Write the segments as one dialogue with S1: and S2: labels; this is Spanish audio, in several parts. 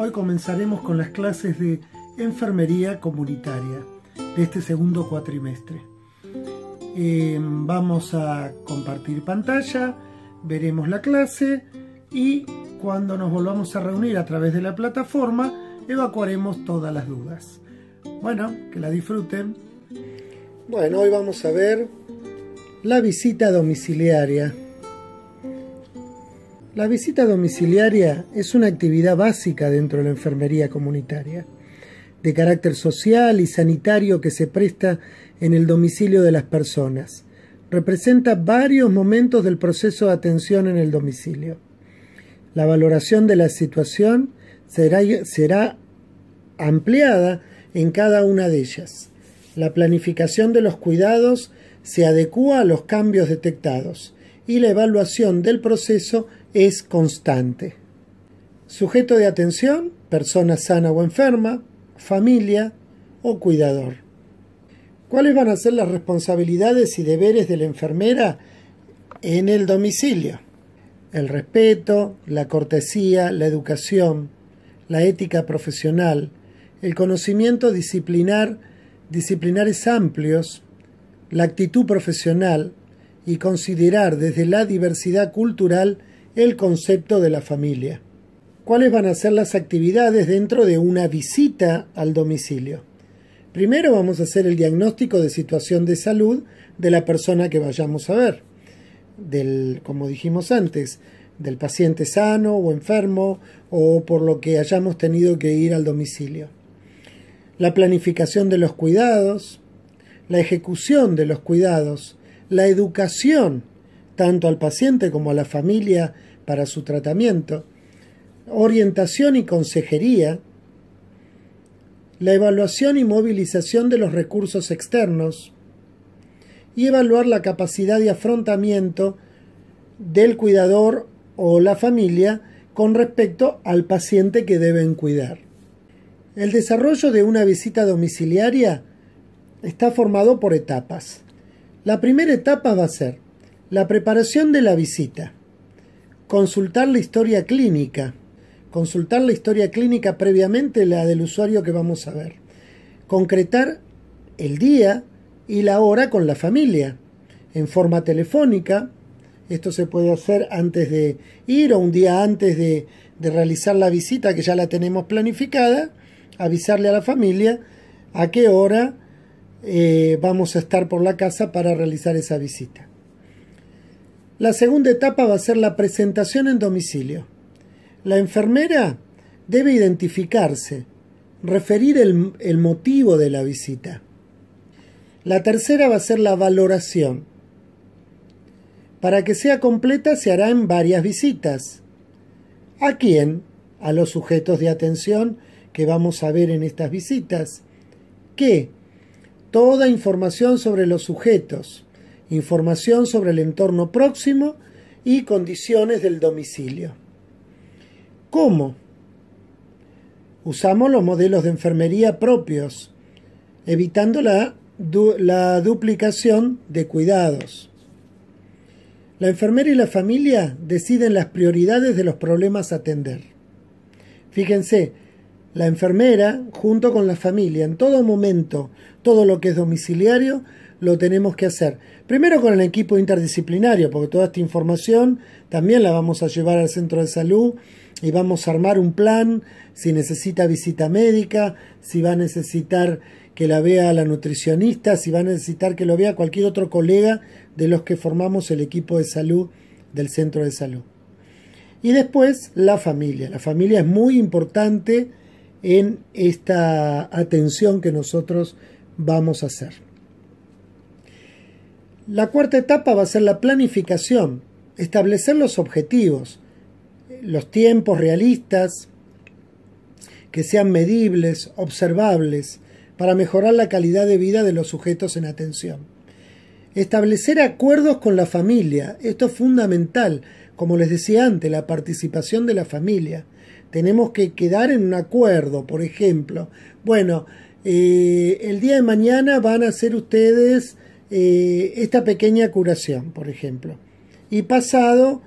S1: Hoy comenzaremos con las clases de enfermería comunitaria de este segundo cuatrimestre. Em, vamos a compartir pantalla, veremos la clase y cuando nos volvamos a reunir a través de la plataforma evacuaremos todas las dudas. Bueno, que la disfruten. Bueno, hoy vamos a ver la visita domiciliaria la visita domiciliaria es una actividad básica dentro de la enfermería comunitaria, de carácter social y sanitario que se presta en el domicilio de las personas. Representa varios momentos del proceso de atención en el domicilio. La valoración de la situación será, ampliada en cada una de ellas. La planificación de los cuidados se adecúa a los cambios detectados y la evaluación del proceso es constante. Sujeto de atención, persona sana o enferma, familia o cuidador. ¿Cuáles van a ser las responsabilidades y deberes de la enfermera en el domicilio? El respeto, la cortesía, la educación, la ética profesional, el conocimiento disciplinar, disciplinares amplios, la actitud profesional, y considerar desde la diversidad cultural el concepto de la familia. ¿Cuáles van a ser las actividades dentro de una visita al domicilio? Primero vamos a hacer el diagnóstico de situación de salud de la persona que vayamos a ver, del, como dijimos antes, del paciente sano o enfermo o por lo que hayamos tenido que ir al domicilio. La planificación de los cuidados, la ejecución de los cuidados, la educación tanto al paciente como a la familia para su tratamiento, orientación y consejería, la evaluación y movilización de los recursos externos y evaluar la capacidad de afrontamiento del cuidador o la familia con respecto al paciente que deben cuidar. El desarrollo de una visita domiciliaria está formado por etapas. La primera etapa va a ser la preparación de la visita, consultar la historia clínica, consultar la historia clínica previamente la del usuario que vamos a ver, concretar el día y la hora con la familia, en forma telefónica, esto se puede hacer antes de ir o un día antes de, de, realizar la visita que ya la tenemos planificada, avisarle a la familia a qué hora eh, vamos a estar por la casa para realizar esa visita. La segunda etapa va a ser la presentación en domicilio. La enfermera debe identificarse, referir el, motivo de la visita. La tercera va a ser la valoración. Para que sea completa se hará en varias visitas. ¿A quién? A los sujetos de atención que vamos a ver en estas visitas. ¿Qué? toda información sobre los sujetos, información sobre el entorno próximo y condiciones del domicilio. ¿Cómo? Usamos los modelos de enfermería propios, evitando la, duplicación de cuidados. La enfermera y la familia deciden las prioridades de los problemas a atender. Fíjense, la enfermera junto con la familia. En todo momento, todo lo que es domiciliario lo tenemos que hacer. Primero con el equipo interdisciplinario, porque toda esta información también la vamos a llevar al centro de salud y vamos a armar un plan, si necesita visita médica, si va a necesitar que la vea la nutricionista, si va a necesitar que lo vea cualquier otro colega de los que formamos el equipo de salud del centro de salud. Y después la familia. La familia es muy importante en esta atención que nosotros vamos a hacer. La cuarta etapa va a ser la planificación, establecer los objetivos, los tiempos realistas, que sean medibles, observables, para mejorar la calidad de vida de los sujetos en atención. Establecer acuerdos con la familia, esto es fundamental, como les decía antes, la participación de la familia tenemos que quedar en un acuerdo, por ejemplo. Bueno, eh, el día de mañana van a hacer ustedes eh, esta pequeña curación, por ejemplo. Y pasado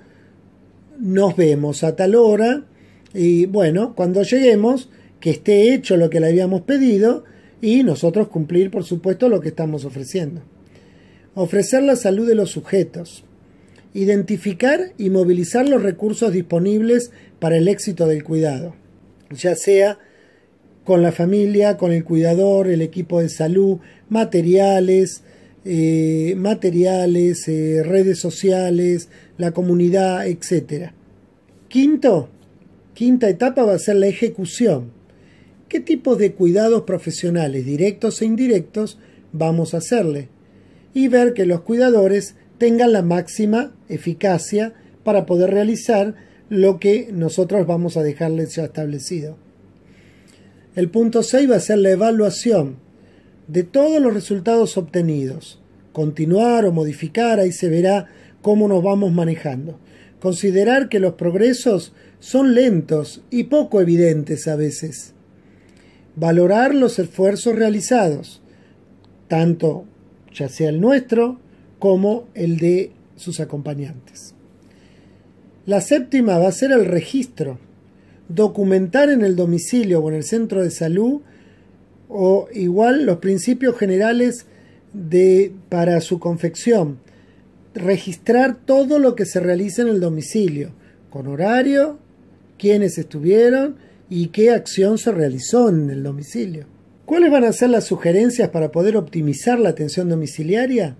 S1: nos vemos a tal hora y bueno, cuando lleguemos, que esté hecho lo que le habíamos pedido y nosotros cumplir, por supuesto, lo que estamos ofreciendo. Ofrecer la salud de los sujetos. Identificar y movilizar los recursos disponibles para el éxito del cuidado, ya sea con la familia, con el cuidador, el equipo de salud, materiales, eh, materiales, eh, redes sociales, la comunidad, etc. Quinto, quinta etapa va a ser la ejecución. ¿Qué tipo de cuidados profesionales, directos e indirectos, vamos a hacerle? Y ver que los cuidadores tengan la máxima eficacia para poder realizar lo que nosotros vamos a dejarles ya establecido. El punto 6 va a ser la evaluación de todos los resultados obtenidos. Continuar o modificar, ahí se verá cómo nos vamos manejando. Considerar que los progresos son lentos y poco evidentes a veces. Valorar los esfuerzos realizados, tanto ya sea el nuestro como el de sus acompañantes. La séptima va a ser el registro. Documentar en el domicilio o en el centro de salud o igual los principios generales para su confección. Registrar todo lo que se realiza en el domicilio, con horario, quiénes estuvieron y qué acción se realizó en el domicilio. ¿Cuáles van a ser las sugerencias para poder optimizar la atención domiciliaria?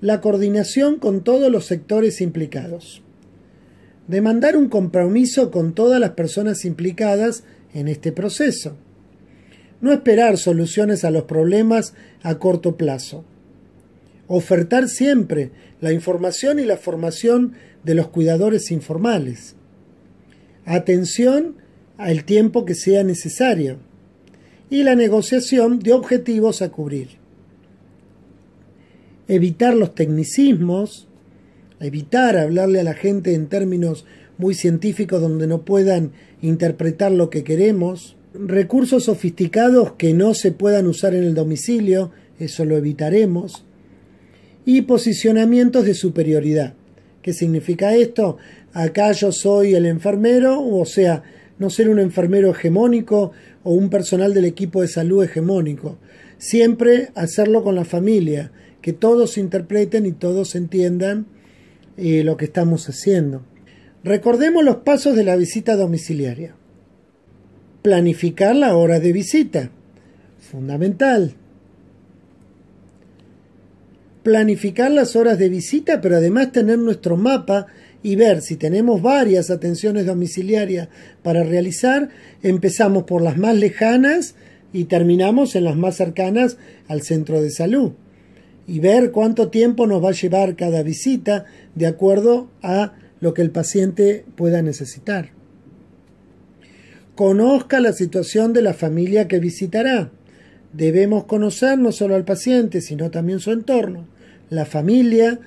S1: La coordinación con todos los sectores implicados demandar un compromiso con todas las personas implicadas en este proceso. No esperar soluciones a los problemas a corto plazo. Ofertar siempre la información y la formación de los cuidadores informales. Atención al tiempo que sea necesario. Y la negociación de objetivos a cubrir. Evitar los tecnicismos, evitar hablarle a la gente en términos muy científicos donde no puedan interpretar lo que queremos, recursos sofisticados que no se puedan usar en el domicilio, eso lo evitaremos, y posicionamientos de superioridad. ¿Qué significa esto? Acá yo soy el enfermero, o sea, no ser un enfermero hegemónico o un personal del equipo de salud hegemónico. Siempre hacerlo con la familia, que todos interpreten y todos entiendan lo que estamos haciendo. Recordemos los pasos de la visita domiciliaria. Planificar la hora de visita. Fundamental. Planificar las horas de visita, pero además tener nuestro mapa y ver si tenemos varias atenciones domiciliarias para realizar. Empezamos por las más lejanas y terminamos en las más cercanas al centro de salud y ver cuánto tiempo nos va a llevar cada visita de acuerdo a lo que el paciente pueda necesitar. Conozca la situación de la familia que visitará. Debemos conocer no solo al paciente, sino también su entorno, la familia,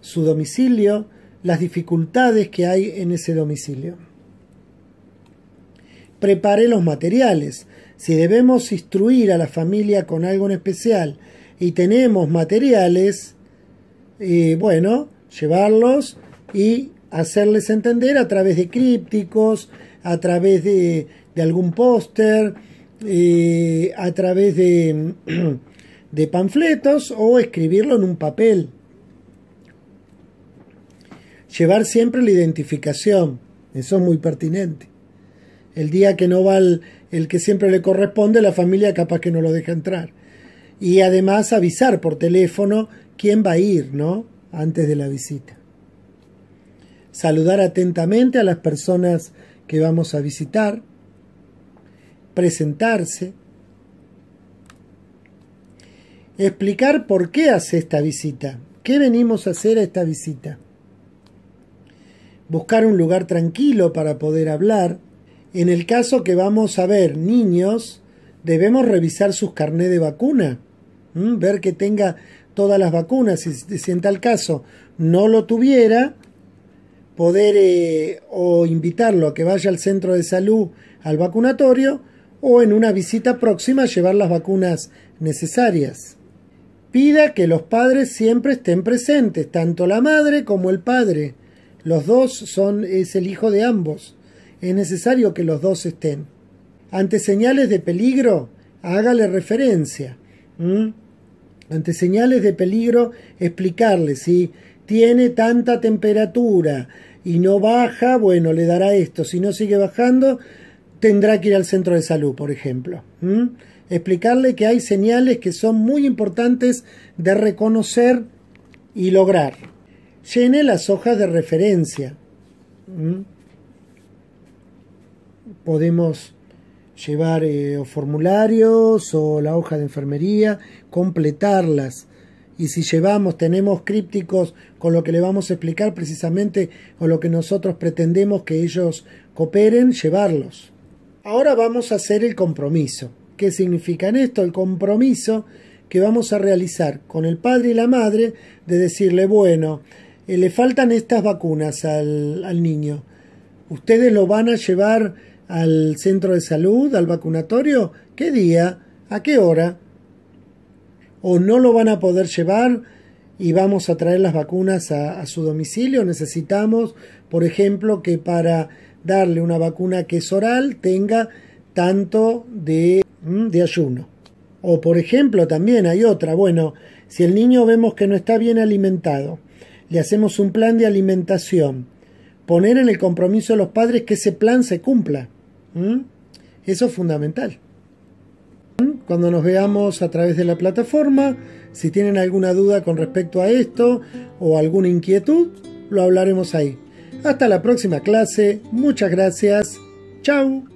S1: su domicilio, las dificultades que hay en ese domicilio. Prepare los materiales. Si debemos instruir a la familia con algo en especial, y tenemos materiales, eh, bueno, llevarlos y hacerles entender a través de crípticos, a través de, de algún póster, eh, a través de, de panfletos o escribirlo en un papel. Llevar siempre la identificación, eso es muy pertinente. El día que no va el, el que siempre le corresponde, la familia capaz que no lo deja entrar y además avisar por teléfono quién va a ir, ¿no? Antes de la visita. Saludar atentamente a las personas que vamos a visitar, presentarse, explicar por qué hace esta visita, qué venimos a hacer a esta visita, buscar un lugar tranquilo para poder hablar. En el caso que vamos a ver niños, debemos revisar sus carnés de vacuna ver que tenga todas las vacunas, si, si, en tal caso no lo tuviera, poder eh, o invitarlo a que vaya al centro de salud al vacunatorio o en una visita próxima llevar las vacunas necesarias. Pida que los padres siempre estén presentes, tanto la madre como el padre. Los dos son es el hijo de ambos. Es necesario que los dos estén. Ante señales de peligro, hágale referencia ante señales de peligro, explicarle si tiene tanta temperatura y no baja, bueno, le dará esto. Si no sigue bajando, tendrá que ir al centro de salud, por ejemplo. Explicarle que hay señales que son muy importantes de reconocer y lograr. Llene las hojas de referencia. Podemos llevar eh, formularios o la hoja de enfermería, completarlas. Y si llevamos, tenemos crípticos con lo que le vamos a explicar precisamente o lo que nosotros pretendemos que ellos cooperen, llevarlos. Ahora vamos a hacer el compromiso. ¿Qué significa en esto? El compromiso que vamos a realizar con el padre y la madre de decirle, bueno, eh, le faltan estas vacunas al niño. Ustedes lo van a llevar al centro de salud, al vacunatorio, qué día, a qué hora, o no lo van a poder llevar y vamos a traer las vacunas a, su domicilio. Necesitamos, por ejemplo, que para darle una vacuna que es oral tenga tanto de, mm, de ayuno. O, por ejemplo, también hay otra. Bueno, si el niño vemos que no está bien alimentado, le hacemos un plan de alimentación. Poner en el compromiso de los padres que ese plan se cumpla. ¿Mm? Eso es fundamental. Cuando nos veamos a través de la plataforma, si tienen alguna duda con respecto a esto o alguna inquietud, lo hablaremos ahí. Hasta la próxima clase, muchas gracias, chao.